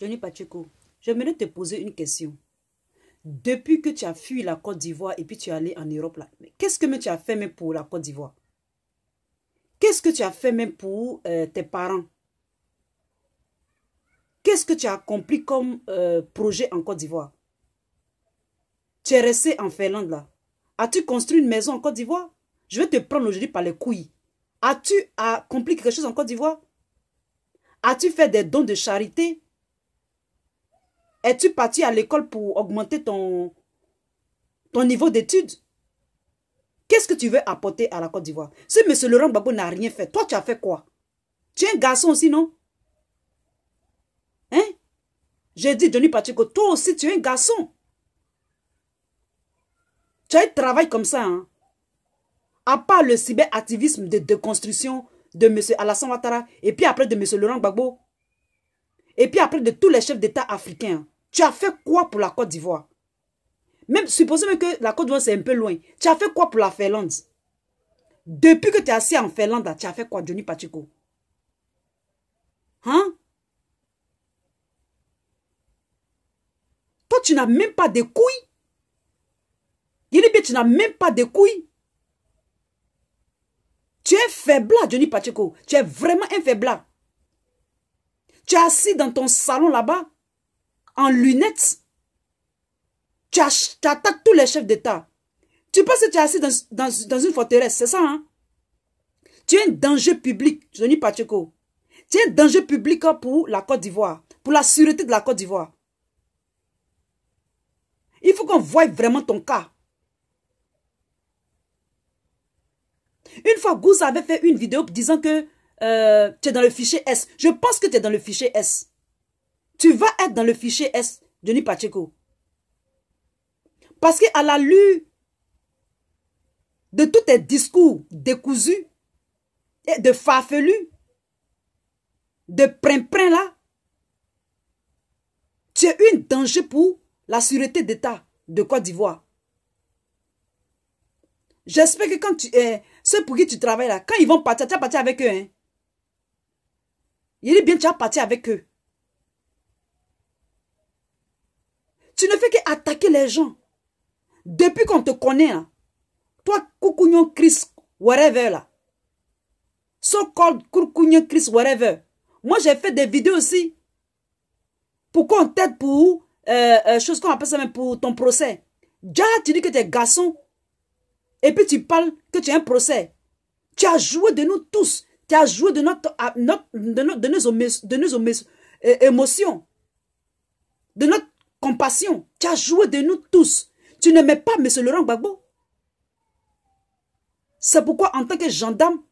Johnny Pacheco, j'aimerais te poser une question. Depuis que tu as fui la Côte d'Ivoire et puis tu es allé en Europe, qu'est-ce que tu as fait même pour la Côte d'Ivoire Qu'est-ce que tu as fait même pour euh, tes parents Qu'est-ce que tu as accompli comme euh, projet en Côte d'Ivoire Tu es resté en Finlande là. As-tu construit une maison en Côte d'Ivoire Je vais te prendre aujourd'hui par les couilles. As-tu accompli quelque chose en Côte d'Ivoire As-tu fait des dons de charité es-tu parti à l'école pour augmenter ton, ton niveau d'études Qu'est-ce que tu veux apporter à la Côte d'Ivoire Si M. Laurent Gbagbo n'a rien fait, toi tu as fait quoi Tu es un garçon aussi, non Hein J'ai dit, Johnny Pacheco, toi aussi tu es un garçon. Tu as un travail comme ça, hein à part le cyberactivisme de déconstruction de M. Alassane Ouattara, et puis après de M. Laurent Gbagbo, et puis après de tous les chefs d'État africains. Hein? Tu as fait quoi pour la Côte d'Ivoire Même, supposons que la Côte d'Ivoire, c'est un peu loin. Tu as fait quoi pour la Finlande Depuis que tu es assis en Finlande, tu as fait quoi, Johnny Pacheco Hein Toi, tu n'as même pas de couilles. bien tu n'as même pas de couilles. Tu es faible Johnny Pacheco. Tu es vraiment un faible. Tu es assis dans ton salon là-bas en lunettes. Tu attaques tous les chefs d'État. Tu penses que tu es assis dans, une forteresse, c'est ça, hein? Tu es un danger public, Johnny Pacheco. Tu es un danger public hein, pour la Côte d'Ivoire, pour la sûreté de la Côte d'Ivoire. Il faut qu'on voie vraiment ton cas. Une fois, Gouz avait fait une vidéo disant que euh, tu es dans le fichier S. Je pense que tu es dans le fichier S tu vas être dans le fichier S de Pacheco. Parce qu'à la lue de tous tes discours décousus et de farfelus, de prin print là, tu es une danger pour la sûreté d'État de Côte d'Ivoire. J'espère que quand tu es, eh, ceux pour qui tu travailles là, quand ils vont partir, tu vas partir avec eux. Il est bien, tu vas parti avec eux. Hein. Tu ne fais qu'attaquer les gens. Depuis qu'on te connaît, hein. toi, Koukouignon Chris, whatever, là. So-called Chris, whatever. Moi, j'ai fait des vidéos aussi. Pour qu'on t'aide pour, euh, euh, chose qu'on appelle ça même pour ton procès. Déjà, tu dis que tu es garçon. Et puis tu parles que tu as un procès. Tu as joué de nous tous. Tu as joué de, notre, de, nos, de nos euh, émotions. De notre compassion. Tu as joué de nous tous. Tu n'aimais pas M. Laurent Gbagbo. C'est pourquoi, en tant que gendarme,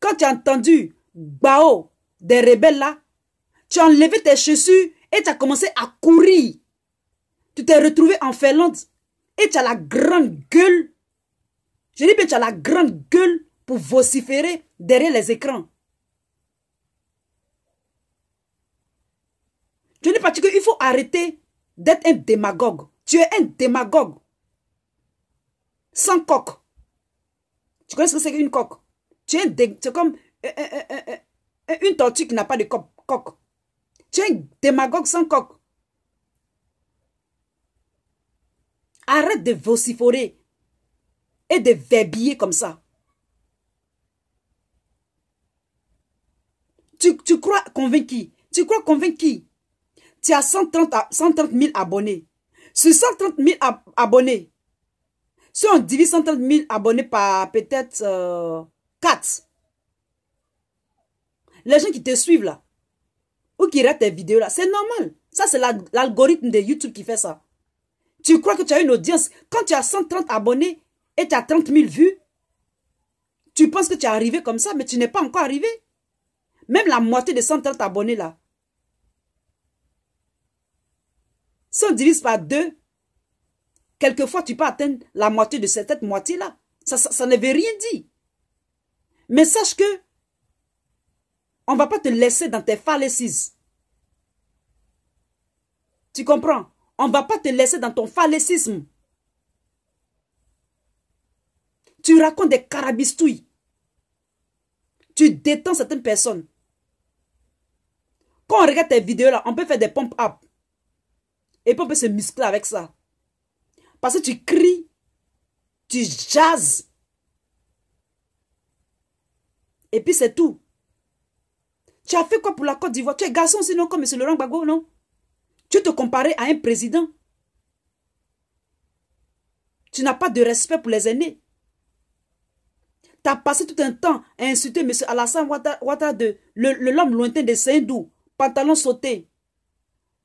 quand tu as entendu Bao des rebelles là, tu as enlevé tes chaussures et tu as commencé à courir. Tu t'es retrouvé en Finlande et tu as la grande gueule. Je dis bien, tu as la grande gueule pour vociférer derrière les écrans. Je que il faut arrêter d'être un démagogue. Tu es un démagogue. Sans coque. Tu connais ce que c'est qu'une coque Tu es, comme euh, euh, euh, une tortue qui n'a pas de coque. Tu es un démagogue sans coque. Arrête de vociférer et de verbiller comme ça. Tu, tu crois convaincu. Tu crois convaincu tu as 130, 000 abonnés. Sur 130 000 abonnés, si on divise 130 000 abonnés par peut-être 4, euh, les gens qui te suivent là, ou qui regardent tes vidéos là, c'est normal. Ça, c'est l'algorithme de YouTube qui fait ça. Tu crois que tu as une audience. Quand tu as 130 abonnés et tu as 30 000 vues, tu penses que tu es arrivé comme ça, mais tu n'es pas encore arrivé. Même la moitié des 130 abonnés là, Si on divise par deux, quelquefois tu peux atteindre la moitié de cette moitié-là. Ça, ça, ne veut rien dire. Mais sache que on ne va pas te laisser dans tes fallacies. Tu comprends? On ne va pas te laisser dans ton fallacisme. Tu racontes des carabistouilles. Tu détends certaines personnes. Quand on regarde tes vidéos là, on peut faire des pompes up et puis on peut se muscler avec ça. Parce que tu cries, tu jases. Et puis c'est tout. Tu as fait quoi pour la Côte d'Ivoire Tu es garçon sinon comme M. Laurent Gbagbo, non Tu te comparais à un président. Tu n'as pas de respect pour les aînés. Tu as passé tout un temps à insulter M. Alassane Ouattara, de l'homme lointain de Saint-Doux, pantalon sauté.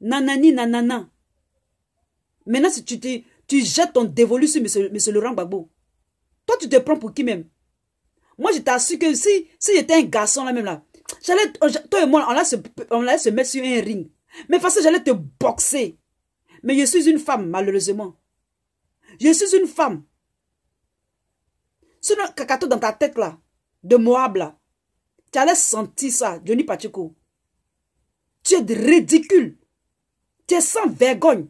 Nanani, nanana. Maintenant, si tu, jettes ton dévolu sur M. Monsieur, Laurent Gbagbo, toi, tu te prends pour qui même Moi, je t'assure que si, si j'étais un garçon là-même là, j'allais, toi et moi, on allait, se, mettre sur un ring. Mais face que j'allais te boxer. Mais je suis une femme, malheureusement. Je suis une femme. Ce cacato dans ta tête là, de Moab là, tu allais sentir ça, Johnny Pacheco. Tu es ridicule. Tu es sans vergogne.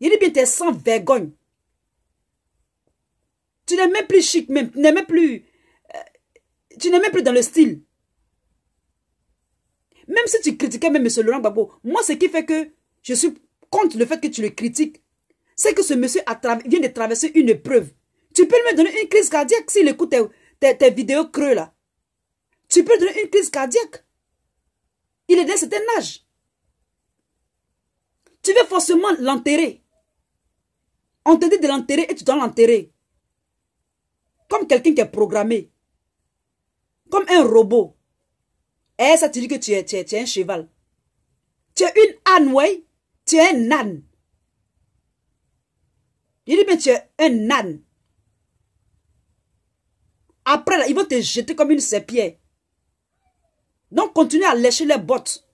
Il est bien, tu sans vergogne. Tu n'es même plus chic, même, tu n'es même plus... Euh, tu n'es même plus dans le style. Même si tu critiquais même M. Laurent Babo, moi, ce qui fait que je suis contre le fait que tu le critiques, c'est que ce monsieur vient de traverser une épreuve. Tu peux lui donner une crise cardiaque s'il écoute tes, vidéos creux là. Tu peux lui donner une crise cardiaque. Il est d'un certain âge. Tu veux forcément l'enterrer. On te dit de l'enterrer et tu dois l'enterrer. Comme quelqu'un qui est programmé. Comme un robot. Et eh, ça te dit que tu es, tu es un cheval. Tu es une âne, oui. Tu es un âne. Il dit, mais tu es un âne. Après, là, ils vont te jeter comme une serpillère. Donc, continue à lécher les bottes.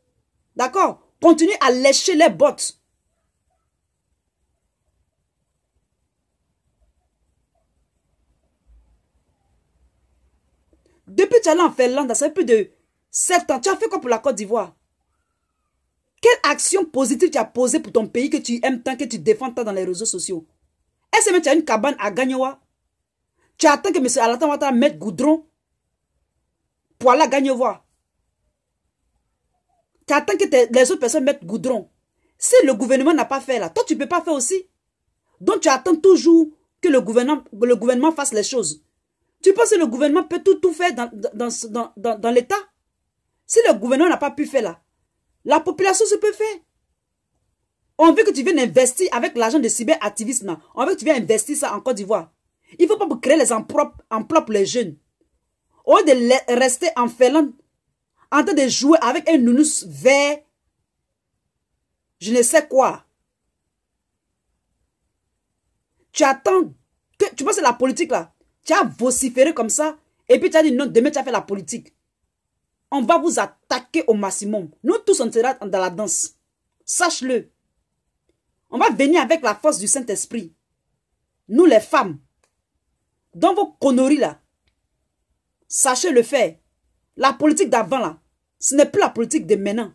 D'accord Continue à lécher les bottes. Depuis que tu es allé en Finlande, ça fait plus de 7 ans. Tu as fait quoi pour la Côte d'Ivoire Quelle action positive tu as posée pour ton pays que tu aimes tant, que tu défends tant dans les réseaux sociaux Est-ce que tu as une cabane à Gagnoa Tu attends que M. Alatan Ouattara mette goudron pour aller à Gagnoa Tu attends que les autres personnes mettent goudron. Si le gouvernement n'a pas fait là, toi tu ne peux pas faire aussi. Donc tu attends toujours que le gouvernement, le gouvernement fasse les choses. Tu penses que le gouvernement peut tout, tout faire dans, dans, dans, l'État Si le gouvernement n'a pas pu faire là, la population se peut faire. On veut que tu viennes investir avec l'argent de cyberactivisme. On veut que tu viennes investir ça en Côte d'Ivoire. Il ne faut pas créer les emplois pour les jeunes. Au lieu de rester en Finlande, en train de jouer avec un nounous vert, je ne sais quoi. Tu attends. tu penses que la politique là tu as vociféré comme ça. Et puis tu as dit non, demain tu as fait la politique. On va vous attaquer au maximum. Nous tous, on sera dans la danse. Sache-le. On va venir avec la force du Saint-Esprit. Nous les femmes. Dans vos conneries là. Sachez le faire. La politique d'avant là. Ce n'est plus la politique de maintenant.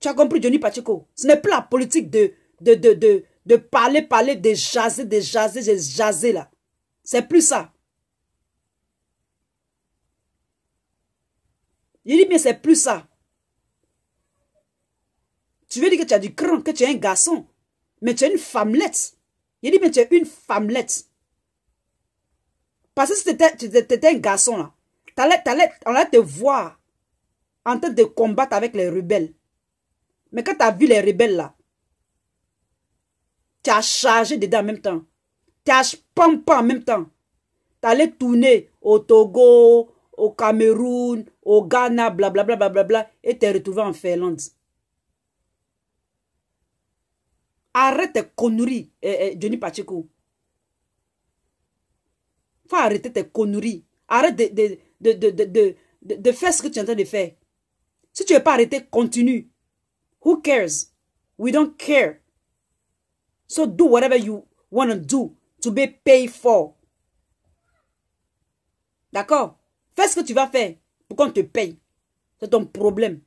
Tu as compris, Johnny Pacheco? Ce n'est plus la politique de, de, de, de, de parler, parler, de jaser, de jaser, de jaser là. C'est plus ça. il dit bien, c'est plus ça. Tu veux dire que tu as du cran, que tu es un garçon, mais tu es une femmelette. il dit mais tu es une femmelette. Parce que si tu étais, un garçon, là, allais, on allait te voir en train de combattre avec les rebelles. Mais quand tu as vu les rebelles, là, tu as chargé dedans en même temps tâche pam en même temps. T'allais tourner au Togo, au Cameroun, au Ghana, blablabla, bla, bla, bla, et t'es retrouvé en Finlande. Arrête tes conneries, eh, eh, Johnny Pacheco. Faut arrêter tes conneries. Arrête de, de, faire ce que tu es en train de faire. Si tu ne veux pas arrêter, continue. Who cares? We don't care. So do whatever you want to do to be paid for. D'accord Fais ce que tu vas faire pour qu'on te paye. C'est ton problème.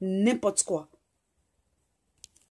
N'importe quoi.